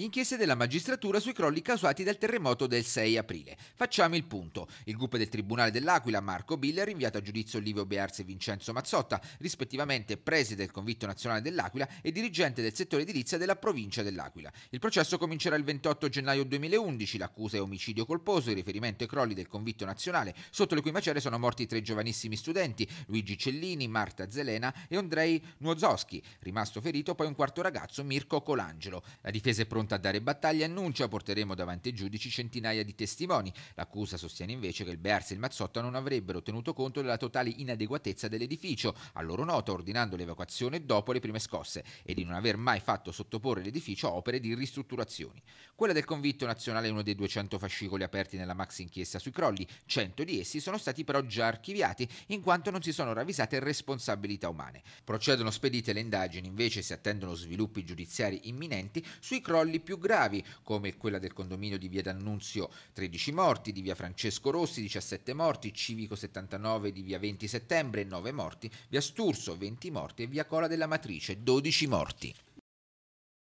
Inchieste della magistratura sui crolli causati dal terremoto del 6 aprile. Facciamo il punto. Il gruppo del Tribunale dell'Aquila, Marco Biller, ha rinviato a giudizio Livio Bearzi e Vincenzo Mazzotta, rispettivamente preside del Convitto Nazionale dell'Aquila e dirigente del settore edilizia della provincia dell'Aquila. Il processo comincerà il 28 gennaio 2011. L'accusa è omicidio colposo in riferimento ai crolli del Convitto Nazionale, sotto le cui macerie sono morti tre giovanissimi studenti, Luigi Cellini, Marta Zelena e Andrei Nuozowski, rimasto ferito poi un quarto ragazzo, Mirko Colangelo. La difesa è pronta pronta a dare battaglia, annuncia porteremo davanti ai giudici centinaia di testimoni. L'accusa sostiene invece che il Bears e il Mazzotta non avrebbero tenuto conto della totale inadeguatezza dell'edificio, a loro nota ordinando l'evacuazione dopo le prime scosse, e di non aver mai fatto sottoporre l'edificio a opere di ristrutturazioni. Quella del convitto nazionale è uno dei 200 fascicoli aperti nella max inchiesta sui crolli, 100 di essi sono stati però già archiviati in quanto non si sono ravvisate responsabilità umane. Procedono spedite le indagini, invece si attendono sviluppi giudiziari imminenti sui crolli quelli più gravi, come quella del condominio di via D'Annunzio 13 morti, di via Francesco Rossi 17 morti, Civico 79 di via 20 settembre 9 morti, via Sturzo 20 morti e via Cola della Matrice 12 morti.